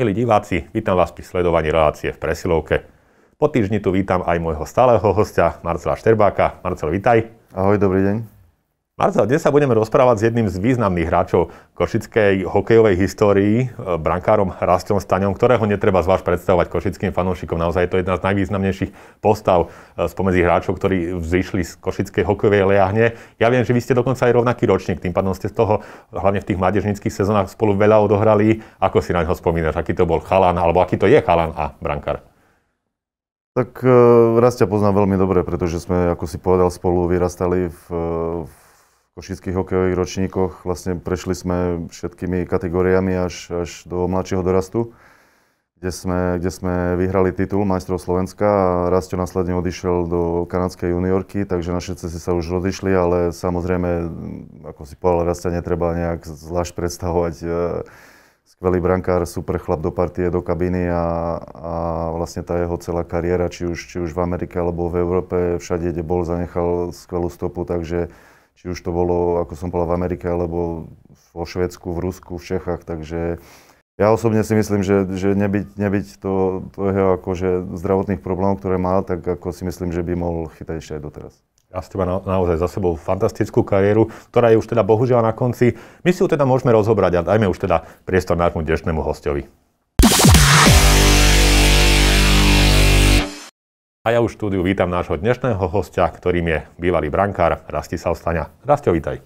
Milí diváci, vítam vás pri sledovaní relácie v Presilovke. Po týždni tu vítam aj môjho stáleho hostia Marcela Šterbáka. Marcel, vitaj. Ahoj, dobrý deň. Marcel, dnes sa budeme rozprávať s jedným z významných hráčov košickej hokejovej histórii, e, brankárom Rastom Staňom, ktorého netreba zvlášť predstavovať košickým fanúšikom. Naozaj je to jedna z najvýznamnejších postav e, spomedzi hráčov, ktorí vzýšli z košickej hokejovej liahne. Ja viem, že vy ste dokonca aj rovnaký ročník, tým pádom ste z toho, hlavne v tých mládežnických sezónach, spolu veľa odohrali. Ako si na neho spomínaš, aký to bol chalan, alebo aký to je chalan a brankár? Tak e, raz ťa poznám veľmi dobre, pretože sme, ako si povedal, spolu vyrastali v, v košických hokejových ročníkoch. Vlastne prešli sme všetkými kategóriami až, až do mladšieho dorastu, kde sme, kde sme vyhrali titul majstrov Slovenska a Rastio následne odišiel do kanadskej juniorky, takže naše cesty sa už rozišli, ale samozrejme, ako si povedal, Rastia netreba nejak zvlášť predstavovať. E, skvelý brankár, super chlap do partie, do kabiny a, a vlastne tá jeho celá kariéra, či už, či už v Amerike alebo v Európe, všade, kde bol, zanechal skvelú stopu, takže či už to bolo, ako som povedal, v Amerike, alebo vo Švedsku, v Rusku, v Čechách, takže ja osobne si myslím, že, že nebyť, nebyť to, to jeho akože zdravotných problémov, ktoré má, tak ako si myslím, že by mohol chytať ešte aj doteraz. Ja ste na, naozaj za sebou fantastickú kariéru, ktorá je už teda bohužiaľ na konci. My si ju teda môžeme rozobrať a dajme už teda priestor nášmu dnešnému hostovi. A ja už štúdiu vítam nášho dnešného hostia, ktorým je bývalý brankár Rastislav Staňa. Rastio, vítaj.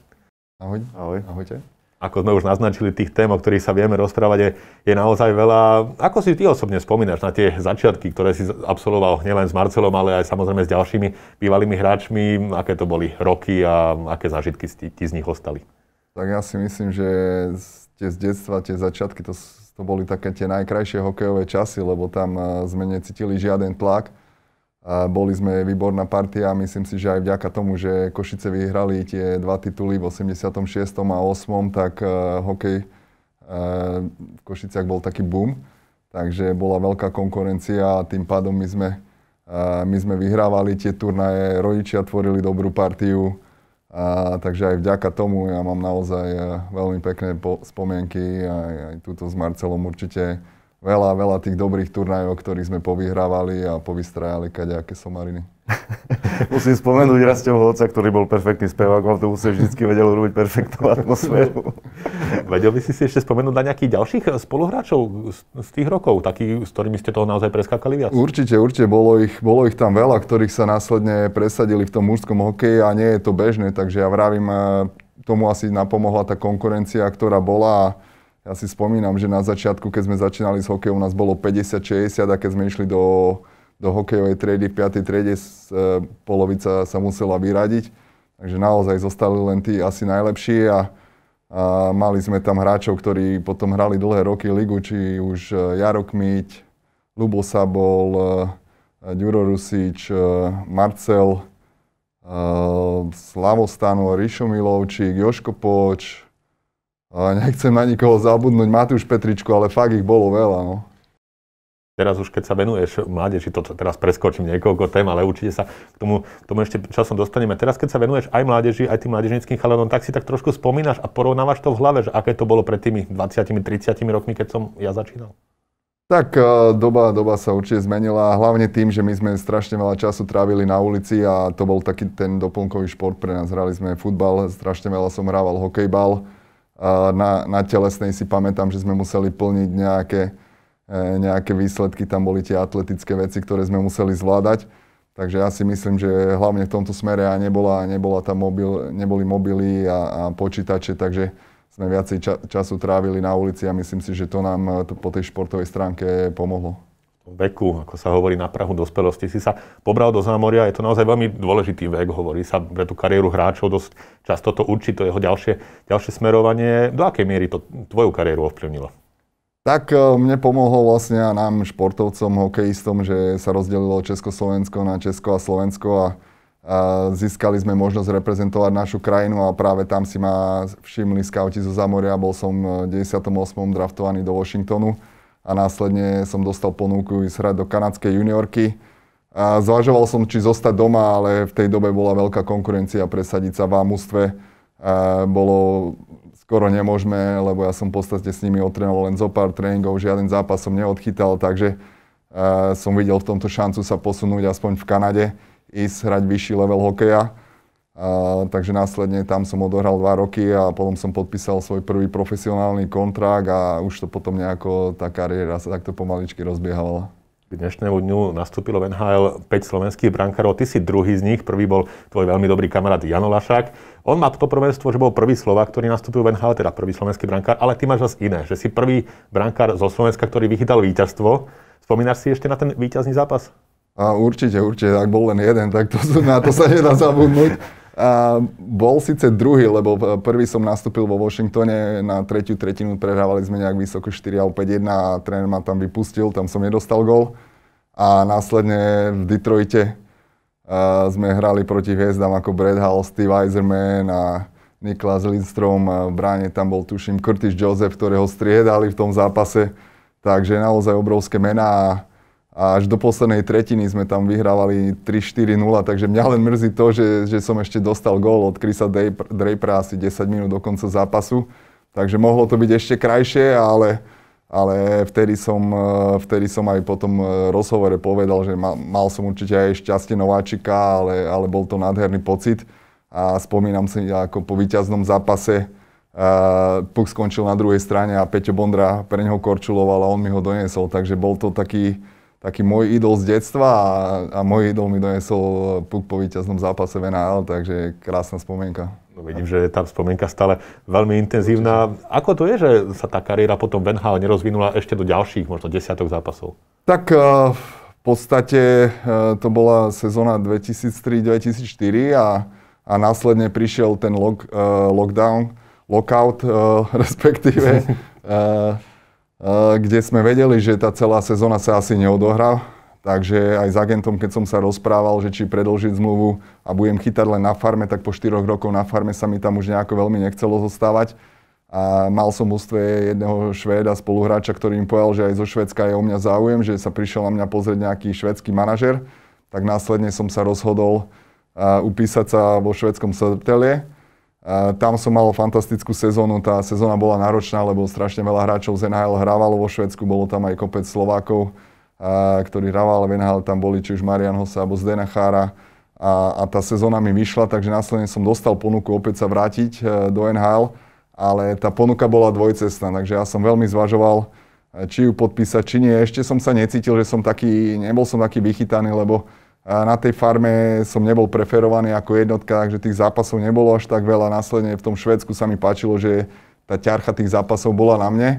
Ahoj. Ahoj. Ahojte. Ako sme už naznačili, tých tém, o ktorých sa vieme rozprávať, je, je naozaj veľa. Ako si ty osobne spomínaš na tie začiatky, ktoré si absolvoval nielen s Marcelom, ale aj samozrejme s ďalšími bývalými hráčmi? Aké to boli roky a aké zážitky ti, ti z nich ostali? Tak ja si myslím, že tie z detstva, tie začiatky, to, to boli také tie najkrajšie hokejové časy, lebo tam eh, sme necítili žiaden tlak a boli sme výborná partia a myslím si, že aj vďaka tomu, že Košice vyhrali tie dva tituly v 86. a 8., tak uh, hokej uh, v Košiciach bol taký boom. Takže bola veľká konkurencia a tým pádom my sme, uh, my sme vyhrávali tie turnaje, rodičia tvorili dobrú partiu. A, takže aj vďaka tomu ja mám naozaj veľmi pekné po, spomienky aj, aj túto s Marcelom určite veľa, veľa tých dobrých turnajov, ktorých sme povyhrávali a povystrajali kaďaké somariny. Musím spomenúť Rastevho oca, ktorý bol perfektný spevák to musel vždy vedel urobiť perfektnú atmosféru. Vedel by si si ešte spomenúť na nejakých ďalších spoluhráčov z, z tých rokov, takých, s ktorými ste toho naozaj preskakali viac? Určite, určite. Bolo ich, bolo ich tam veľa, ktorých sa následne presadili v tom mužskom hokeji a nie je to bežné, takže ja vravím, eh, tomu asi napomohla tá konkurencia, ktorá bola ja si spomínam, že na začiatku, keď sme začínali s hokejom, nás bolo 50-60 a keď sme išli do, do hokejovej triedy, v 5. triede e, polovica sa musela vyradiť. Takže naozaj zostali len tí asi najlepší a, a mali sme tam hráčov, ktorí potom hrali dlhé roky ligu, či už e, Jarok Kmiť, Lubo Sabol, e, Ďuro Rusič, Marcel, Slavo Stano, Rišo Milovčík, Joško Poč, nechcem na nikoho zabudnúť, Matúš Petričku, ale fakt ich bolo veľa. No. Teraz už keď sa venuješ mládeži, toto teraz preskočím niekoľko tém, ale určite sa k tomu, k tomu ešte časom dostaneme. Teraz keď sa venuješ aj mládeži, aj tým mládežnickým chalanom, tak si tak trošku spomínaš a porovnávaš to v hlave, že aké to bolo pred tými 20-30 rokmi, keď som ja začínal. Tak e, doba, doba sa určite zmenila, hlavne tým, že my sme strašne veľa času trávili na ulici a to bol taký ten doplnkový šport pre nás. Hrali sme futbal, strašne veľa som hrával hokejbal, na, na telesnej si pamätám, že sme museli plniť nejaké, e, nejaké výsledky, tam boli tie atletické veci, ktoré sme museli zvládať. Takže ja si myslím, že hlavne v tomto smere a nebola, nebola tam mobil, neboli mobily a, a počítače, takže sme viacej ča, času trávili na ulici a myslím si, že to nám e, po tej športovej stránke pomohlo veku, ako sa hovorí na Prahu dospelosti, si sa pobral do zámoria. Je to naozaj veľmi dôležitý vek, hovorí sa pre tú kariéru hráčov. Dosť často to určí to jeho ďalšie, ďalšie smerovanie. Do akej miery to tvoju kariéru ovplyvnilo? Tak e, mne pomohlo vlastne a nám športovcom, hokejistom, že sa rozdelilo Československo na Česko a Slovensko a, a získali sme možnosť reprezentovať našu krajinu a práve tam si ma všimli skauti zo Zamoria. Bol som e, v 98. draftovaný do Washingtonu a následne som dostal ponuku ísť hrať do kanadskej juniorky. A zvažoval som, či zostať doma, ale v tej dobe bola veľká konkurencia presadiť sa v A Bolo skoro nemožné, lebo ja som v podstate s nimi otrenoval len zo pár tréningov, žiaden zápas som neodchytal, takže som videl v tomto šancu sa posunúť aspoň v Kanade, ísť hrať vyšší level hokeja. A, takže následne tam som odohral dva roky a potom som podpísal svoj prvý profesionálny kontrakt a už to potom nejako tá kariéra sa takto pomaličky rozbiehala. K dnešnému dňu nastúpilo v NHL 5 slovenských brankárov, ty si druhý z nich, prvý bol tvoj veľmi dobrý kamarát Jano Lašák. On má to prvenstvo, že bol prvý Slovák, ktorý nastúpil v NHL, teda prvý slovenský brankár, ale ty máš zase iné, že si prvý brankár zo Slovenska, ktorý vychytal víťazstvo. Spomínaš si ešte na ten víťazný zápas? A určite, určite, ak bol len jeden, tak to, na to sa nedá zabudnúť. A bol síce druhý, lebo prvý som nastúpil vo Washingtone, na tretiu tretinu prehrávali sme nejak vysoko 4 alebo 5-1 a tréner ma tam vypustil, tam som nedostal gol. A následne v Detroite sme hrali proti hviezdam ako Brad Hall, Steve Eiserman a Niklas Lindstrom. V bráne tam bol tuším Curtis Joseph, ktorého striedali v tom zápase. Takže naozaj obrovské mená a až do poslednej tretiny sme tam vyhrávali 3-4-0, takže mňa len mrzí to, že, že som ešte dostal gól od Krisa Drapera asi 10 minút do konca zápasu. Takže mohlo to byť ešte krajšie, ale, ale vtedy, som, e, vtedy som aj potom tom e, rozhovore povedal, že mal, mal som určite aj šťastie nováčika, ale, ale bol to nádherný pocit. A spomínam si, ako po víťaznom zápase uh, Puk skončil na druhej strane a Peťo Bondra pre neho korčuloval a on mi ho doniesol. Takže bol to taký, taký môj idol z detstva a, a môj idol mi donesol puk po víťaznom zápase VNL, takže krásna spomienka. No vidím, že je tá spomienka stále veľmi intenzívna. Ako to je, že sa tá kariéra potom v NHL nerozvinula ešte do ďalších, možno desiatok zápasov? Tak eh, v podstate eh, to bola sezóna 2003-2004 a, a následne prišiel ten lock, eh, lockdown, lockout respektíve kde sme vedeli, že tá celá sezóna sa asi neodohrá. Takže aj s agentom, keď som sa rozprával, že či predlžiť zmluvu a budem chytať len na farme, tak po 4 rokov na farme sa mi tam už nejako veľmi nechcelo zostávať. A mal som ústve jedného Švéda, spoluhráča, ktorý im povedal, že aj zo Švedska je o mňa záujem, že sa prišiel na mňa pozrieť nejaký švedský manažer. Tak následne som sa rozhodol upísať sa vo švedskom satelie. Tam som mal fantastickú sezónu, tá sezóna bola náročná, lebo strašne veľa hráčov z NHL hrávalo vo Švedsku, bolo tam aj kopec Slovákov, ktorí hrávali v NHL, tam boli či už Marian Hossa alebo Zdena Chára. A, a tá sezóna mi vyšla, takže následne som dostal ponuku opäť sa vrátiť e, do NHL, ale tá ponuka bola dvojcestná, takže ja som veľmi zvažoval, e, či ju podpísať, či nie. Ešte som sa necítil, že som taký, nebol som taký vychytaný, lebo na tej farme som nebol preferovaný ako jednotka, takže tých zápasov nebolo až tak veľa. Následne v tom Švedsku sa mi páčilo, že tá ťarcha tých zápasov bola na mne.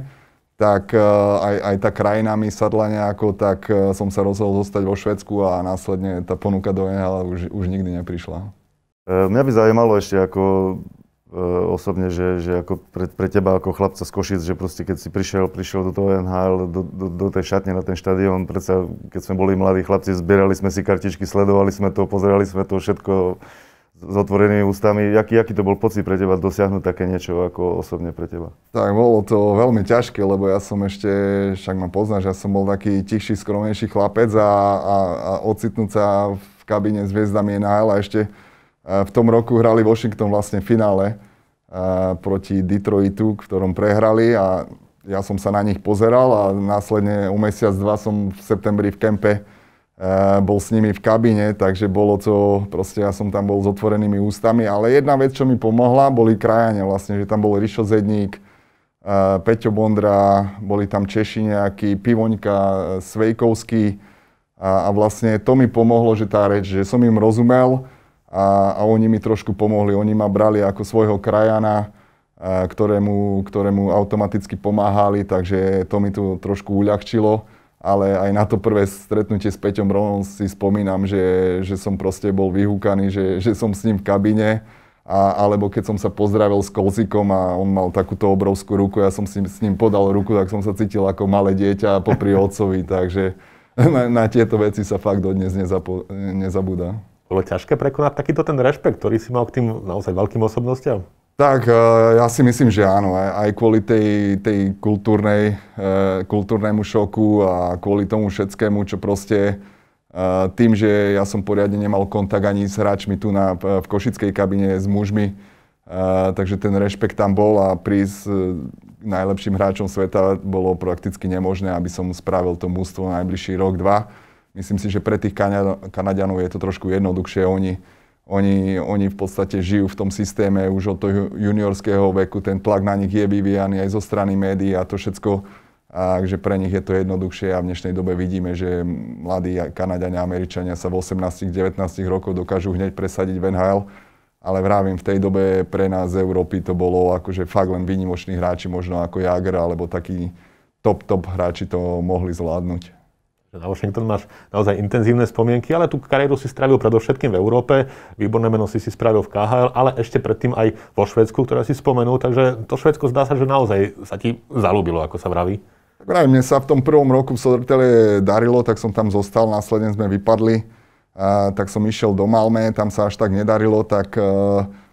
Tak e, aj, aj tá krajina mi sadla nejako, tak e, som sa rozhodol zostať vo Švedsku a následne tá ponuka do NHL už, už nikdy neprišla. E, mňa by zaujímalo ešte, ako E, osobne, že, že ako pre, pre teba ako chlapca z Košic, že proste keď si prišiel, prišiel do toho NHL, do, do, do tej šatne na ten štadión, predsa keď sme boli mladí chlapci, zbierali sme si kartičky, sledovali sme to, pozerali sme to všetko s otvorenými ústami. Jaký, aký to bol pocit pre teba dosiahnuť také niečo ako osobne pre teba? Tak bolo to veľmi ťažké, lebo ja som ešte, však ma poznáš, ja som bol taký tichší, skromnejší chlapec a, a, a ocitnúť sa v kabíne s hviezdami NHL a ešte v tom roku hrali Washington vlastne v finále proti Detroitu, ktorom prehrali a ja som sa na nich pozeral a následne o mesiac, dva som v septembri v kempe bol s nimi v kabine, takže bolo to, proste ja som tam bol s otvorenými ústami, ale jedna vec, čo mi pomohla, boli krajania vlastne, že tam bol Rišo Zedník, Peťo Bondra, boli tam Češi nejaký, Pivoňka, e, Svejkovský a, a vlastne to mi pomohlo, že tá reč, že som im rozumel, a, a oni mi trošku pomohli. Oni ma brali ako svojho krajana, a, ktorému, ktorému automaticky pomáhali, takže to mi tu trošku uľahčilo. Ale aj na to prvé stretnutie s Peťom Ronom si spomínam, že, že som proste bol vyhúkaný, že, že som s ním v kabine. A, alebo keď som sa pozdravil s Kolzikom a on mal takúto obrovskú ruku, ja som si s ním podal ruku, tak som sa cítil ako malé dieťa popri otcovi, takže na, na tieto veci sa fakt dodnes nezapo- nezabúda. Bolo ťažké prekonať takýto ten rešpekt, ktorý si mal k tým naozaj veľkým osobnostiam? Tak, eh, ja si myslím, že áno. Aj kvôli tej, tej kultúrnej, eh, kultúrnemu šoku a kvôli tomu všetkému, čo proste eh, tým, že ja som poriadne nemal kontakt ani s hráčmi tu na, v košickej kabine s mužmi, takže ten rešpekt tam bol a prísť najlepším hráčom sveta bolo prakticky nemožné, aby som spravil to mústvo najbližší rok, dva. Myslím si, že pre tých Kanaďanov je to trošku jednoduchšie. Oni, oni, oni v podstate žijú v tom systéme už od toho juniorského veku, ten tlak na nich je vyvíjaný aj zo strany médií a to všetko, Takže že pre nich je to jednoduchšie a v dnešnej dobe vidíme, že mladí Kanadiania a Američania sa v 18-19 rokov dokážu hneď presadiť v NHL, ale vravím, v tej dobe pre nás z Európy to bolo akože fakt len výnimoční hráči, možno ako Jager alebo takí top, top hráči to mohli zvládnuť. Na teda Washington máš naozaj intenzívne spomienky, ale tú kariéru si strávil predovšetkým v Európe, výborné meno si si spravil v KHL, ale ešte predtým aj vo Švedsku, ktoré si spomenul, takže to Švedsko zdá sa, že naozaj sa ti zalúbilo, ako sa vraví. Vraj, mne sa v tom prvom roku v Sodrtele darilo, tak som tam zostal, následne sme vypadli, a, tak som išiel do Malmé, tam sa až tak nedarilo, tak e,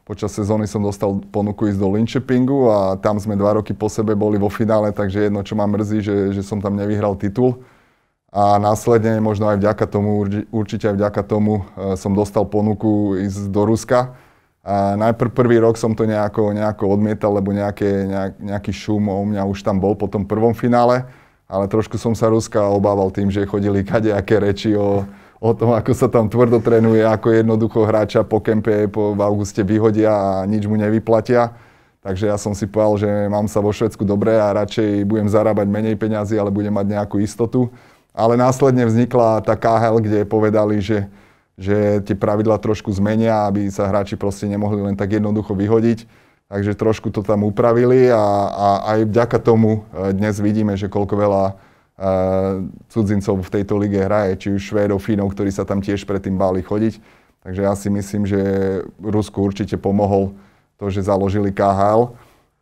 počas sezóny som dostal ponuku ísť do Linköpingu a tam sme dva roky po sebe boli vo finále, takže jedno, čo ma mrzí, že, že som tam nevyhral titul. A následne, možno aj vďaka tomu, určite aj vďaka tomu, e, som dostal ponuku ísť do Ruska. A najprv prvý rok som to nejako, nejako odmietal, lebo nejaké, nejak, nejaký šum o mňa už tam bol po tom prvom finále, ale trošku som sa Ruska obával tým, že chodili kadejaké reči o, o tom, ako sa tam tvrdo trénuje, ako jednoducho hráča po kempe po, v auguste vyhodia a nič mu nevyplatia. Takže ja som si povedal, že mám sa vo Švedsku dobre a radšej budem zarábať menej peňazí, ale budem mať nejakú istotu. Ale následne vznikla tá KHL, kde povedali, že, že tie pravidla trošku zmenia, aby sa hráči proste nemohli len tak jednoducho vyhodiť. Takže trošku to tam upravili a, a aj vďaka tomu e, dnes vidíme, že koľko veľa uh, cudzincov v tejto lige hraje, či už Švédov, Fínov, ktorí sa tam tiež predtým báli chodiť. Takže ja si myslím, že Rusku určite pomohol to, že založili KHL.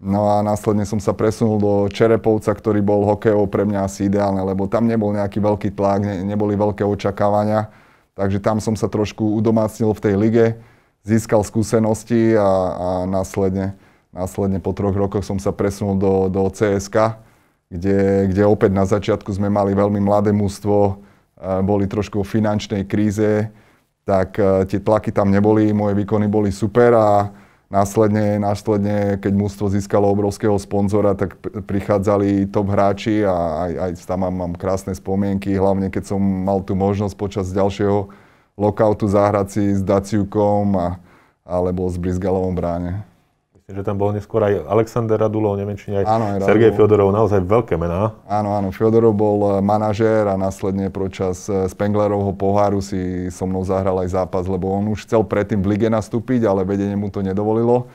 No a následne som sa presunul do Čerepovca, ktorý bol hokejov pre mňa asi ideálne, lebo tam nebol nejaký veľký tlak, ne, neboli veľké očakávania. Takže tam som sa trošku udomácnil v tej lige, získal skúsenosti a, a následne, následne po troch rokoch som sa presunul do, do CSK, kde, kde opäť na začiatku sme mali veľmi mladé mústvo, e, boli trošku o finančnej kríze, tak e, tie tlaky tam neboli, moje výkony boli super a, Následne, následne, keď mústvo získalo obrovského sponzora, tak prichádzali top hráči a aj, aj tam mám, mám krásne spomienky, hlavne keď som mal tú možnosť počas ďalšieho lokautu zahrať si s Daciukom a, alebo s Brizgalovom bráne že tam bol neskôr aj Alexander Radulov, neviem či aj áno, aj Sergej Fiodorov, naozaj veľké mená. Áno, áno, Fiodorov bol eh, manažér a následne počas eh, Spenglerovho poháru si so mnou zahral aj zápas, lebo on už chcel predtým v lige nastúpiť, ale vedenie mu to nedovolilo.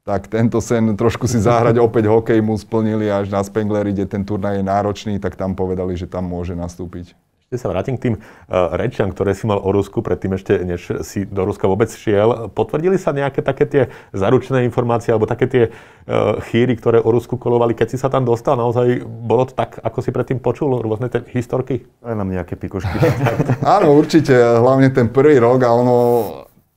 Tak tento sen trošku si zahrať opäť hokej mu splnili až na Spengleri, kde ten turnaj je náročný, tak tam povedali, že tam môže nastúpiť. Ešte sa vrátim k tým uh, rečiam, ktoré si mal o Rusku predtým ešte, než si do Ruska vôbec šiel. Potvrdili sa nejaké také tie zaručné informácie alebo také tie uh, chýry, ktoré o Rusku kolovali, keď si sa tam dostal? Naozaj bolo to tak, ako si predtým počul rôzne tie historky? Aj nám nejaké pikošky. Áno, určite. E, hlavne ten prvý rok a ono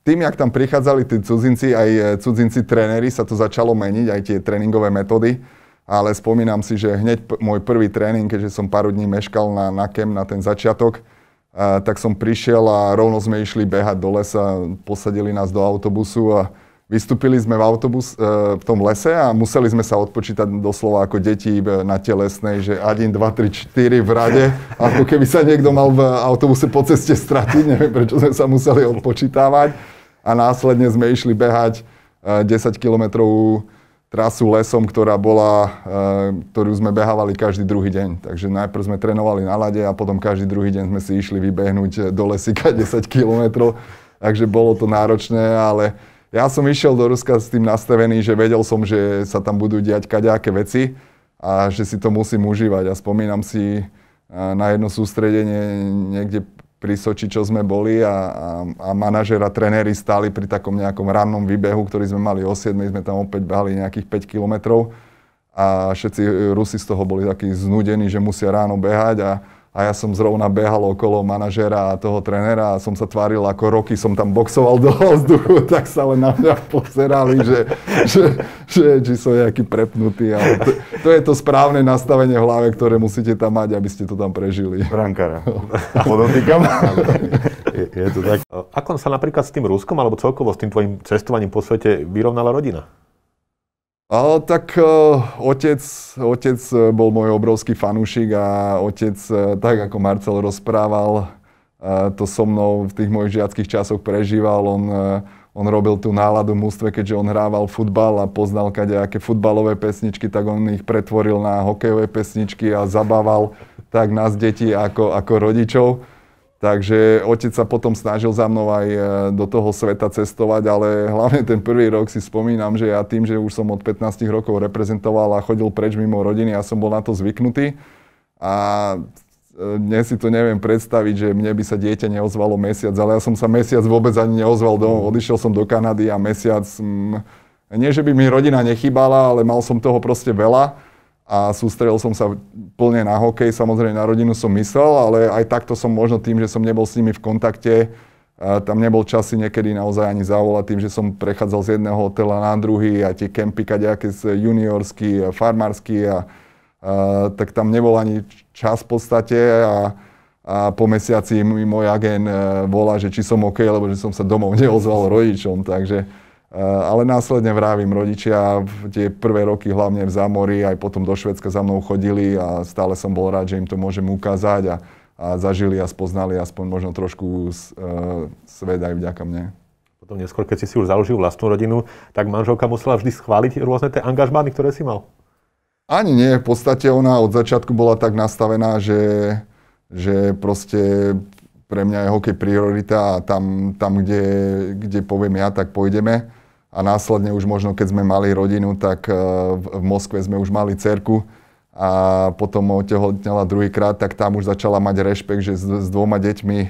tým, jak tam prichádzali tí cudzinci, aj cudzinci tréneri, sa to začalo meniť, aj tie tréningové metódy ale spomínam si, že hneď môj prvý tréning, keďže som pár dní meškal na, na kem, na ten začiatok, a, tak som prišiel a rovno sme išli behať do lesa, posadili nás do autobusu a vystúpili sme v autobus e, v tom lese a museli sme sa odpočítať doslova ako deti e, na telesnej, že 1, 2, 3, 4 v rade, ako keby sa niekto mal v autobuse po ceste stratiť, neviem prečo sme sa museli odpočítavať a následne sme išli behať 10 e, kilometrov trasu lesom, ktorá bola, eh, ktorú sme behávali každý druhý deň. Takže najprv sme trénovali na lade a potom každý druhý deň sme si išli vybehnúť eh, do lesika 10 km, Takže bolo to náročné, ale ja som išiel do Ruska s tým nastavený, že vedel som, že sa tam budú diať kaďaké veci a že si to musím užívať. A spomínam si eh, na jedno sústredenie niekde pri Soči, čo sme boli a, a, a manažer a trenéry stáli pri takom nejakom rannom výbehu, ktorý sme mali o 7, sme tam opäť behali nejakých 5 kilometrov a všetci Rusi z toho boli takí znudení, že musia ráno behať a, a ja som zrovna behal okolo manažera a toho trenera a som sa tváril ako roky, som tam boxoval do vzduchu, tak sa len na mňa pozerali, že, že, že či som nejaký prepnutý. Ale to, to je to správne nastavenie v hlave, ktoré musíte tam mať, aby ste to tam prežili. Brankára. Podotýkam. je, je to tak. Ako sa napríklad s tým Ruskom, alebo celkovo s tým tvojim cestovaním po svete vyrovnala rodina? A, tak uh, otec, otec e, bol môj obrovský fanúšik a otec, e, tak ako Marcel rozprával, uh, to so mnou v tých mojich žiackých časoch prežíval. On, uh, on robil tú náladu v mústve, keďže on hrával futbal a poznal kadejaké futbalové pesničky, tak on ich pretvoril na hokejové pesničky a zabával tak nás deti ako, ako rodičov. Takže otec sa potom snažil za mnou aj e, do toho sveta cestovať, ale hlavne ten prvý rok si spomínam, že ja tým, že už som od 15 rokov reprezentoval a chodil preč mimo rodiny, ja som bol na to zvyknutý. A e, dnes si to neviem predstaviť, že mne by sa dieťa neozvalo mesiac, ale ja som sa mesiac vôbec ani neozval domov. Odišiel som do Kanady a mesiac... Mm, nie, že by mi rodina nechybala, ale mal som toho proste veľa a sústredil som sa plne na hokej, samozrejme na rodinu som myslel, ale aj takto som možno tým, že som nebol s nimi v kontakte, e, tam nebol čas si niekedy naozaj ani zavolať tým, že som prechádzal z jedného hotela na druhý a tie kempy kadejaké juniorsky, farmársky a, a e, tak tam nebol ani čas v podstate a, a po mesiaci mi môj agent e, volá, že či som OK, lebo že som sa domov neozval rodičom, takže Eh, ale následne vravím, rodičia tie prvé roky hlavne v Zamori, aj potom do Švedska za mnou chodili a stále som bol rád, že im to môžem ukázať a, a zažili a spoznali aspoň možno trošku e, svet aj vďaka mne. Potom neskôr, keď si si už založil vlastnú rodinu, tak manželka musela vždy schváliť rôzne tie angažmány, ktoré si mal. Ani nie, v podstate ona od začiatku bola tak nastavená, že, že proste pre mňa je hokej priorita a tam, tam kde, kde poviem ja, tak pôjdeme a následne už možno, keď sme mali rodinu, tak e, v Moskve sme už mali cerku a potom otehotnela druhýkrát, tak tam už začala mať rešpekt, že s, s dvoma deťmi, e,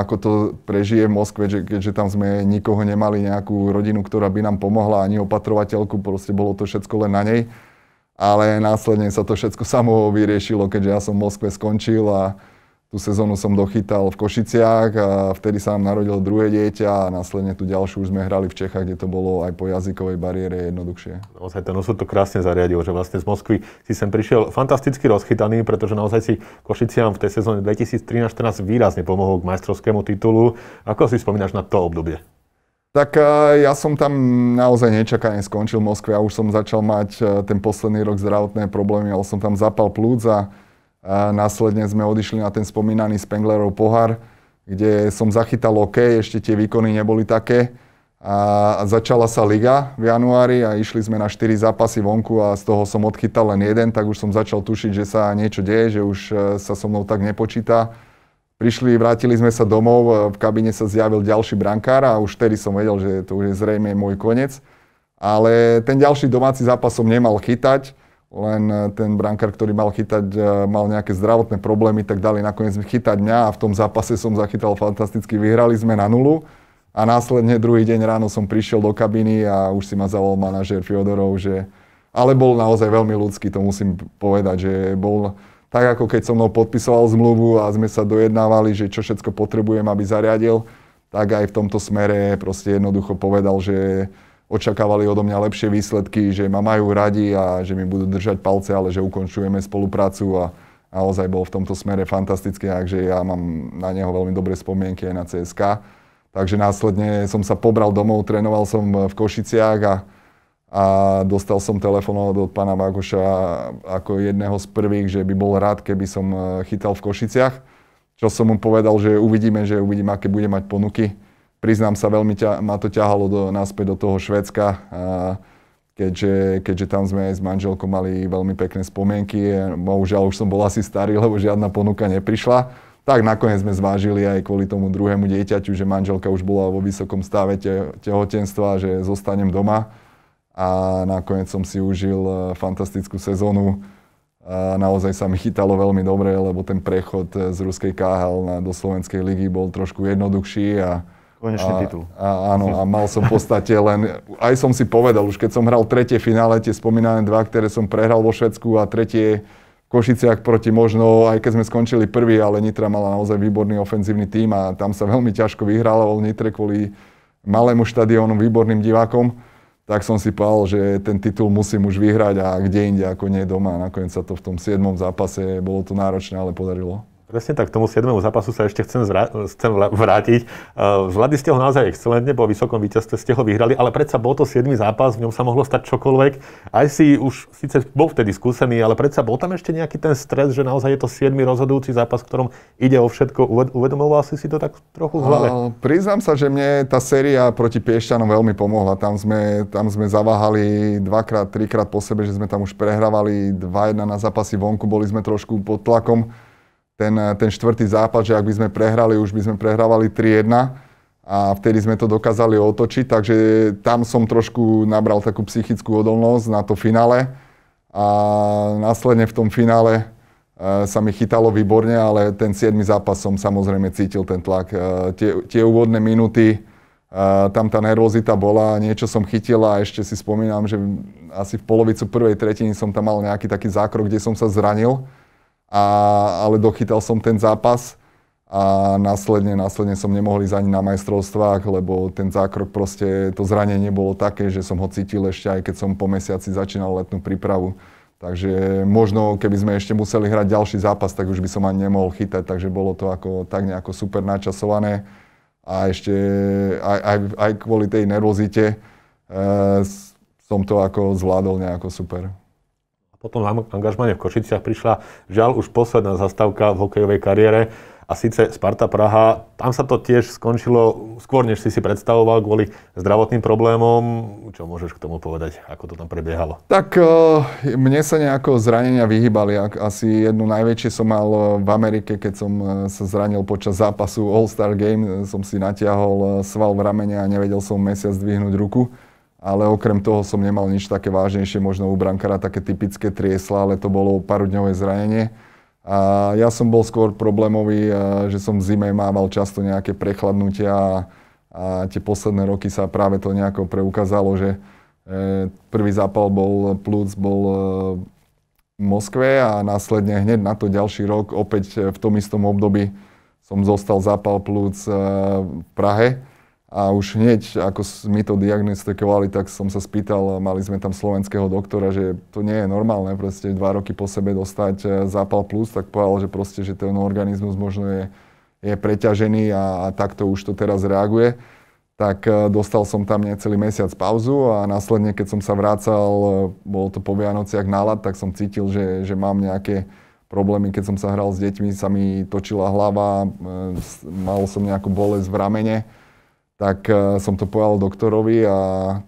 ako to prežije v Moskve, že, keďže tam sme nikoho nemali, nejakú rodinu, ktorá by nám pomohla, ani opatrovateľku, proste bolo to všetko len na nej. Ale následne sa to všetko samo vyriešilo, keďže ja som v Moskve skončil a, Tú sezónu som dochytal v Košiciach a vtedy sa nám narodilo druhé dieťa a následne tú ďalšiu už sme hrali v Čechách, kde to bolo aj po jazykovej bariére jednoduchšie. Naozaj ten osud to krásne zariadil, že vlastne z Moskvy si sem prišiel fantasticky rozchytaný, pretože naozaj si Košiciam v tej sezóne 2013-2014 výrazne pomohol k majstrovskému titulu. Ako si spomínaš na to obdobie? Tak e, ja som tam naozaj nečakane skončil v Moskve. Ja už som začal mať e, ten posledný rok zdravotné problémy, ale som tam zapal plúc a a následne sme odišli na ten spomínaný Spenglerov pohár, kde som zachytal OK, ešte tie výkony neboli také. A začala sa liga v januári a išli sme na 4 zápasy vonku a z toho som odchytal len jeden, tak už som začal tušiť, že sa niečo deje, že už e, sa so mnou tak nepočíta. Prišli, vrátili sme sa domov, e, v kabine sa zjavil ďalší brankár a už vtedy som vedel, že to už je zrejme môj koniec. Ale ten ďalší domáci zápas som nemal chytať, len eh, ten brankár, ktorý mal chytať, eh, mal nejaké zdravotné problémy, tak dali nakoniec chytať mňa a v tom zápase som zachytal fantasticky. Vyhrali sme na nulu a následne druhý deň ráno som prišiel do kabiny a už si ma zavolal manažér Fiodorov, že... Ale bol naozaj veľmi ľudský, to musím povedať, že bol tak, ako keď so mnou podpisoval zmluvu a sme sa dojednávali, že čo všetko potrebujem, aby zariadil, tak aj v tomto smere proste jednoducho povedal, že očakávali odo mňa lepšie výsledky, že ma majú radi a že mi budú držať palce, ale že ukončujeme spoluprácu a naozaj bol v tomto smere fantastický, takže ja mám na neho veľmi dobré spomienky aj na CSK. Takže následne som sa pobral domov, trénoval som v Košiciach a, a dostal som telefón od pána Vagoša ako jedného z prvých, že by bol rád, keby som e, chytal v Košiciach. Čo som mu povedal, že uvidíme, že uvidím, aké bude mať ponuky priznám sa, veľmi ťa, ma to ťahalo do, naspäť do toho Švedska, a keďže, keďže tam sme aj s manželkou mali veľmi pekné spomienky. E, bohužiaľ už som bol asi starý, lebo žiadna ponuka neprišla. Tak nakoniec sme zvážili aj kvôli tomu druhému dieťaťu, že manželka už bola vo vysokom stave te, tehotenstva, že zostanem doma. A nakoniec som si užil e, fantastickú sezónu. A naozaj sa mi chytalo veľmi dobre, lebo ten prechod e, z ruskej KHL do slovenskej ligy bol trošku jednoduchší a, Konečný a, titul. A, áno, a mal som v podstate len, aj som si povedal, už keď som hral tretie finále, tie spomínané dva, ktoré som prehral vo Švedsku a tretie v Košiciach proti možno, aj keď sme skončili prvý, ale Nitra mala naozaj výborný ofenzívny tím a tam sa veľmi ťažko vyhralo v Nitre kvôli malému štadiónu, výborným divákom, tak som si povedal, že ten titul musím už vyhrať a kde inde ako nie doma. Nakoniec sa to v tom 7. zápase, bolo to náročné, ale podarilo. Presne tak, k tomu 7. zápasu sa ešte chcem, zra- chcem vrátiť. E, Vlady ste ho naozaj excelentne, po vysokom víťazstve ste ho vyhrali, ale predsa bol to 7. zápas, v ňom sa mohlo stať čokoľvek. Aj si už síce bol vtedy skúsený, ale predsa bol tam ešte nejaký ten stres, že naozaj je to 7. rozhodujúci zápas, v ktorom ide o všetko. Uved- uvedomoval si si to tak trochu v hlave? priznám sa, že mne tá séria proti Piešťanom veľmi pomohla. Tam sme, tam sme zaváhali dvakrát, trikrát po sebe, že sme tam už prehrávali 2-1 na zápasy vonku, boli sme trošku pod tlakom ten, eh, ten štvrtý zápas, že ak by sme prehrali, už by sme prehrávali 3-1 a vtedy sme to dokázali otočiť, takže tam som trošku nabral takú psychickú odolnosť na to finále a následne v tom finále eh, sa mi chytalo výborne, ale ten 7. zápas som samozrejme cítil ten tlak. Eh, tie, tie úvodné minúty, tam tá nervozita bola, niečo som chytil a ešte si spomínam, že asi v polovicu prvej tretiny som tam mal nejaký taký zákrok, kde som sa zranil a, ale dochytal som ten zápas a následne, následne som nemohol ísť ani na majstrovstvách, lebo ten zákrok proste, to zranenie bolo také, že som ho cítil ešte aj keď som po mesiaci začínal letnú prípravu. Takže možno, keby sme ešte museli hrať ďalší zápas, tak už by som ani nemohol chytať, takže bolo to ako, tak nejako super načasované. A ešte aj, aj, aj kvôli tej nervozite e, som to ako zvládol nejako super potom angažmane v Košiciach prišla žiaľ už posledná zastávka v hokejovej kariére a síce Sparta Praha. Tam sa to tiež skončilo skôr, než si si predstavoval kvôli zdravotným problémom. Čo môžeš k tomu povedať, ako to tam prebiehalo? Tak e, mne sa nejako zranenia vyhýbali. Asi jednu najväčšie som mal v Amerike, keď som e, sa zranil počas zápasu All-Star Game. E, som si natiahol sval v ramene a nevedel som mesiac dvihnúť ruku ale okrem toho som nemal nič také vážnejšie, možno u brankára také typické triesla, ale to bolo parodňové zranenie. A ja som bol skôr problémový, že som v zime mával často nejaké prechladnutia a, a tie posledné roky sa práve to nejako preukázalo, že e, prvý zápal bol plúc, bol e, v Moskve a následne hneď na to ďalší rok opäť v tom istom období som zostal zápal plúc e, v Prahe a už hneď, ako mi to diagnostikovali, tak som sa spýtal, mali sme tam slovenského doktora, že to nie je normálne, proste dva roky po sebe dostať e, zápal plus, tak povedal, že proste, že ten organizmus možno je, je preťažený a, a takto už to teraz reaguje. Tak e, dostal som tam necelý mesiac pauzu a následne, keď som sa vracal, e, bolo to po Vianociach nálad, tak som cítil, že, že mám nejaké problémy, keď som sa hral s deťmi, sa mi točila hlava, mal som nejakú bolesť v ramene tak eh, som to povedal doktorovi a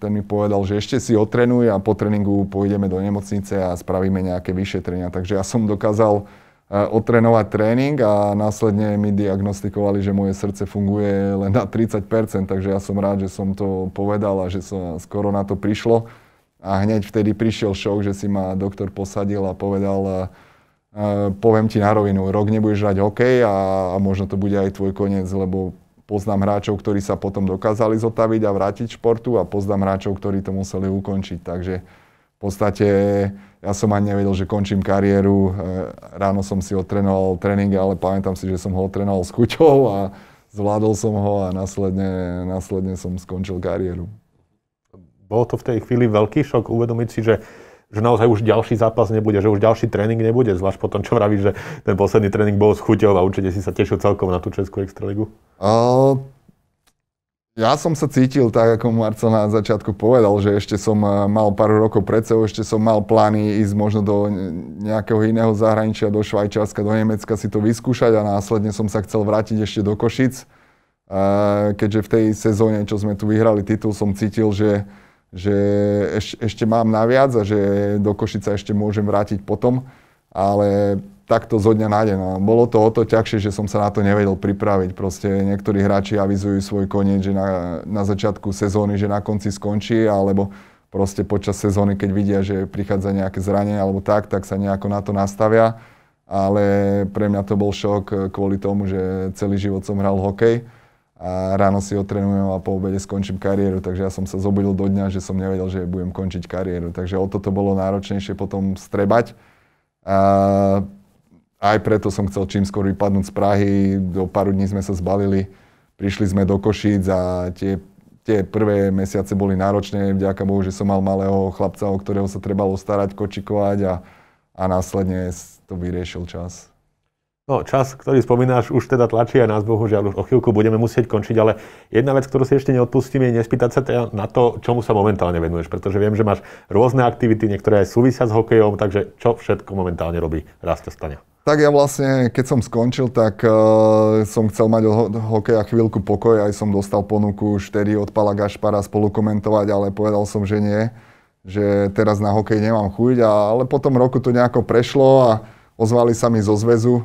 ten mi povedal, že ešte si otrenuj a po tréningu pôjdeme do nemocnice a spravíme nejaké vyšetrenia. Takže ja som dokázal eh, otrenovať tréning a následne mi diagnostikovali, že moje srdce funguje len na 30%, takže ja som rád, že som to povedal a že sa skoro na to prišlo. A hneď vtedy prišiel šok, že si ma doktor posadil a povedal, eh, poviem ti na rovinu, rok nebudeš hrať hokej a, a možno to bude aj tvoj koniec, lebo poznám hráčov, ktorí sa potom dokázali zotaviť a vrátiť športu a poznám hráčov, ktorí to museli ukončiť. Takže v podstate ja som ani nevedel, že končím kariéru. E, ráno som si otrenoval tréning, ale pamätám si, že som ho otrenoval s chuťou a zvládol som ho a následne, následne som skončil kariéru. Bolo to v tej chvíli veľký šok uvedomiť si, že že naozaj už ďalší zápas nebude, že už ďalší tréning nebude, zvlášť po tom, čo vravíš, že ten posledný tréning bol s a určite si sa tešil celkom na tú Českú extraligu? Uh, ja som sa cítil tak, ako Marcel na začiatku povedal, že ešte som e, mal pár rokov pred sebou, ešte som mal plány ísť možno do nejakého iného zahraničia, do Švajčiarska, do Nemecka si to vyskúšať a následne som sa chcel vrátiť ešte do Košic. Uh, keďže v tej sezóne, čo sme tu vyhrali titul, som cítil, že že eš, ešte mám naviac a že do Košica ešte môžem vrátiť potom, ale takto zo dňa na deň. A bolo to o to ťažšie, že som sa na to nevedel pripraviť. Proste niektorí hráči avizujú svoj koniec, že na, na začiatku sezóny, že na konci skončí, alebo proste počas sezóny, keď vidia, že prichádza nejaké zranenie alebo tak, tak sa nejako na to nastavia ale pre mňa to bol šok kvôli tomu, že celý život som hral hokej a ráno si otrenujem a po obede skončím kariéru, takže ja som sa zobudil do dňa, že som nevedel, že budem končiť kariéru, takže o toto bolo náročnejšie potom strebať. A aj preto som chcel čím skôr vypadnúť z Prahy, do pár dní sme sa zbalili, prišli sme do Košíc a tie, tie prvé mesiace boli náročné, vďaka Bohu, že som mal malého chlapca, o ktorého sa trebalo starať, kočikovať a, a následne to vyriešil čas. No, čas, ktorý spomínáš, už teda tlačí aj nás, bohužiaľ, už o chvíľku budeme musieť končiť, ale jedna vec, ktorú si ešte neodpustím, je nespýtať sa teda na to, čomu sa momentálne venuješ, pretože viem, že máš rôzne aktivity, niektoré aj súvisia s hokejom, takže čo všetko momentálne robí Rasto Stania? Tak ja vlastne, keď som skončil, tak uh, som chcel mať od hokeja chvíľku pokoj, aj som dostal ponuku 4 od Pala Gašpara komentovať, ale povedal som, že nie, že teraz na hokej nemám chuť, a, ale potom roku to nejako prešlo a ozvali sa mi zo zväzu,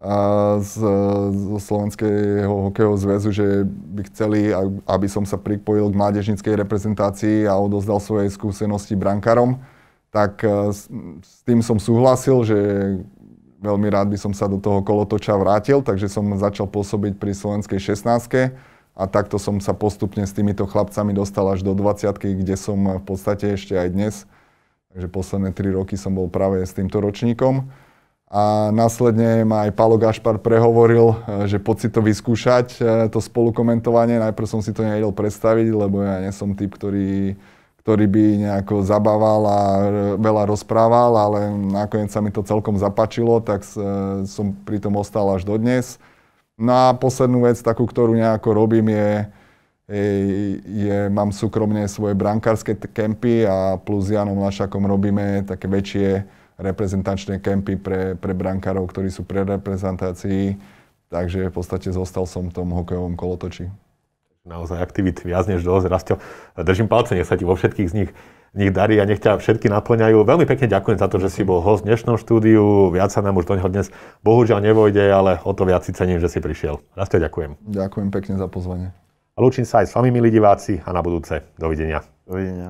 a z, zo Slovenského hokejového zväzu, že by chceli, aby som sa pripojil k mládežnickej reprezentácii a odozdal svoje skúsenosti brankárom, tak e, s, s tým som súhlasil, že veľmi rád by som sa do toho kolotoča vrátil, takže som začal pôsobiť pri Slovenskej 16 a takto som sa postupne s týmito chlapcami dostal až do 20 kde som v podstate ešte aj dnes. Takže posledné 3 roky som bol práve s týmto ročníkom a následne ma aj Palo Gašpar prehovoril, e, že poď si to vyskúšať, e, to spolukomentovanie. Najprv som si to nevedel predstaviť, lebo ja nie som typ, ktorý, ktorý by nejako zabával a e, veľa rozprával, ale nakoniec sa mi to celkom zapačilo, tak som pri tom ostal až dodnes. No a poslednú vec, takú, ktorú nejako robím, je, je, je mám súkromne svoje brankárske kempy a plus s Janom Lašakom robíme také väčšie reprezentačné kempy pre, pre brankárov, ktorí sú pre reprezentácii. Takže v podstate zostal som v tom hokejovom kolotoči. Naozaj aktivít viac než dosť, Rastio. Držím palce, nech sa ti vo všetkých z nich nich darí a nech ťa všetky naplňajú. Veľmi pekne ďakujem za to, že si bol host v dnešnom štúdiu. Viac sa nám už doňho dnes bohužiaľ nevojde, ale o to viac si cením, že si prišiel. Rastio, ďakujem. Ďakujem pekne za pozvanie. A lúčim sa aj s vami, milí diváci, a na budúce. Dovidenia. Dovidenia.